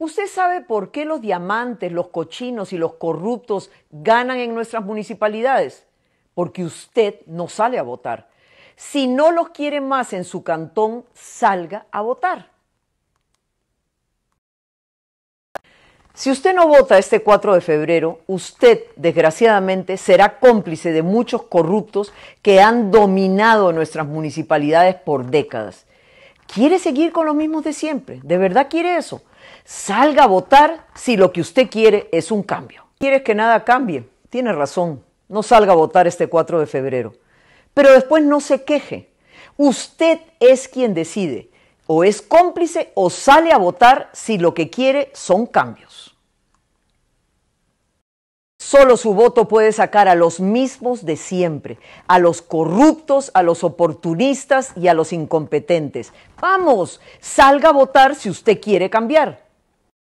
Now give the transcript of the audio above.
¿Usted sabe por qué los diamantes, los cochinos y los corruptos ganan en nuestras municipalidades? Porque usted no sale a votar. Si no los quiere más en su cantón, salga a votar. Si usted no vota este 4 de febrero, usted, desgraciadamente, será cómplice de muchos corruptos que han dominado nuestras municipalidades por décadas. ¿Quiere seguir con lo mismo de siempre? ¿De verdad quiere eso? Salga a votar si lo que usted quiere es un cambio. ¿Quieres que nada cambie? Tiene razón. No salga a votar este 4 de febrero. Pero después no se queje. Usted es quien decide. O es cómplice o sale a votar si lo que quiere son cambios. Solo su voto puede sacar a los mismos de siempre, a los corruptos, a los oportunistas y a los incompetentes. Vamos, salga a votar si usted quiere cambiar.